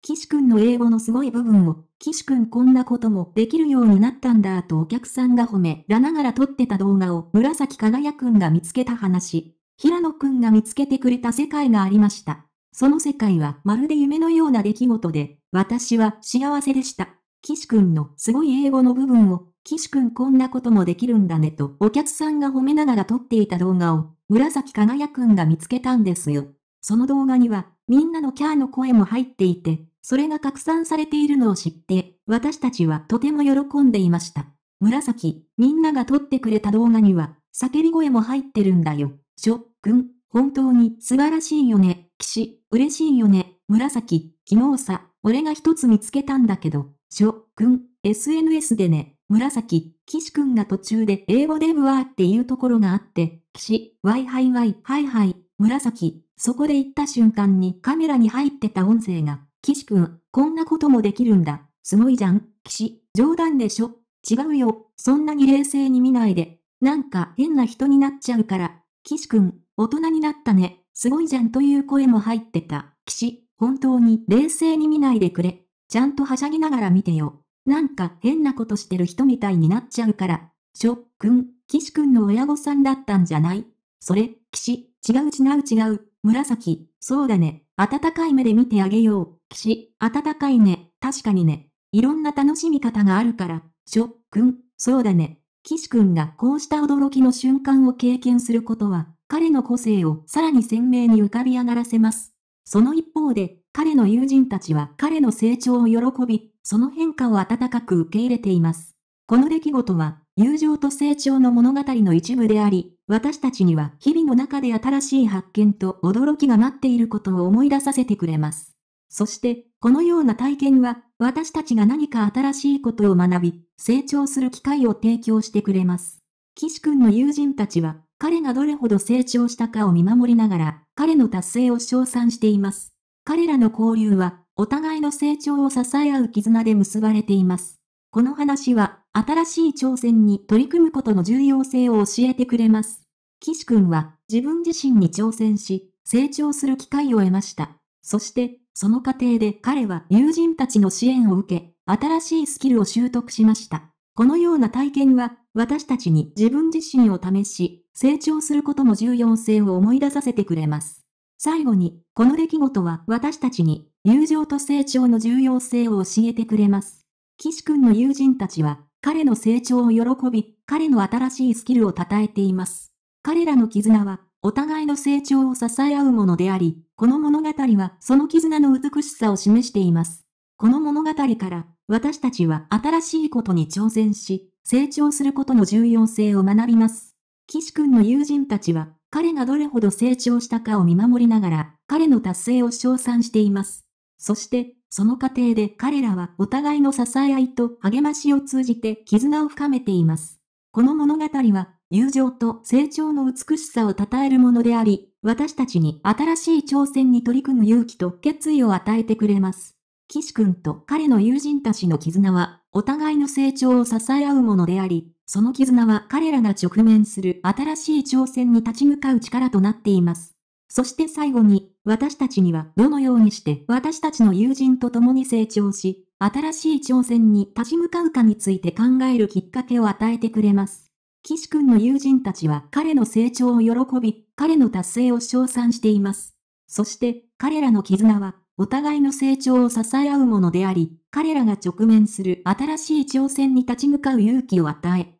岸くんの英語のすごい部分を、岸くんこんなこともできるようになったんだとお客さんが褒めらながら撮ってた動画を紫輝くんが見つけた話。平野くんが見つけてくれた世界がありました。その世界はまるで夢のような出来事で、私は幸せでした。岸くんのすごい英語の部分を、岸くんこんなこともできるんだねとお客さんが褒めながら撮っていた動画を、紫輝くんが見つけたんですよ。その動画には、みんなのキャーの声も入っていて、それが拡散されているのを知って、私たちはとても喜んでいました。紫、みんなが撮ってくれた動画には、叫び声も入ってるんだよ。しょ、くん、本当に素晴らしいよね。騎士、嬉しいよね。紫、昨日さ、俺が一つ見つけたんだけど、しょ、くん、SNS でね。紫、騎士くんが途中で英語でブワーっていうところがあって、騎士、ワイハイワイ、ハイハイ、紫、そこで行った瞬間にカメラに入ってた音声が岸くん、こんなこともできるんだ。すごいじゃん、岸。冗談でしょ。違うよ。そんなに冷静に見ないで。なんか変な人になっちゃうから。岸くん、大人になったね。すごいじゃんという声も入ってた。岸、本当に冷静に見ないでくれ。ちゃんとはしゃぎながら見てよ。なんか変なことしてる人みたいになっちゃうから。しょ、くん、岸くんの親御さんだったんじゃないそれ、岸、違う違う違う。紫、そうだね。暖かい目で見てあげよう。岸、暖かいね。確かにね。いろんな楽しみ方があるから。しょ、くん、そうだね。岸くんがこうした驚きの瞬間を経験することは、彼の個性をさらに鮮明に浮かび上がらせます。その一方で、彼の友人たちは彼の成長を喜び、その変化を温かく受け入れています。この出来事は、友情と成長の物語の一部であり、私たちには日々の中で新しい発見と驚きが待っていることを思い出させてくれます。そして、このような体験は、私たちが何か新しいことを学び、成長する機会を提供してくれます。岸君の友人たちは、彼がどれほど成長したかを見守りながら、彼の達成を称賛しています。彼らの交流は、お互いの成長を支え合う絆で結ばれています。この話は、新しい挑戦に取り組むことの重要性を教えてくれます。岸くんは、自分自身に挑戦し、成長する機会を得ました。そして、その過程で彼は友人たちの支援を受け、新しいスキルを習得しました。このような体験は、私たちに自分自身を試し、成長することの重要性を思い出させてくれます。最後に、この出来事は私たちに、友情と成長の重要性を教えてくれます。岸くんの友人たちは、彼の成長を喜び、彼の新しいスキルを称えています。彼らの絆は、お互いの成長を支え合うものであり、この物語はその絆の美しさを示しています。この物語から、私たちは新しいことに挑戦し、成長することの重要性を学びます。岸くんの友人たちは、彼がどれほど成長したかを見守りながら、彼の達成を称賛しています。そして、その過程で彼らはお互いの支え合いと励ましを通じて絆を深めています。この物語は、友情と成長の美しさを称えるものであり、私たちに新しい挑戦に取り組む勇気と決意を与えてくれます。岸君と彼の友人たちの絆は、お互いの成長を支え合うものであり、その絆は彼らが直面する新しい挑戦に立ち向かう力となっています。そして最後に、私たちにはどのようにして私たちの友人と共に成長し、新しい挑戦に立ち向かうかについて考えるきっかけを与えてくれます。岸君の友人たちは彼の成長を喜び、彼の達成を称賛しています。そして、彼らの絆は、お互いの成長を支え合うものであり、彼らが直面する新しい挑戦に立ち向かう勇気を与え、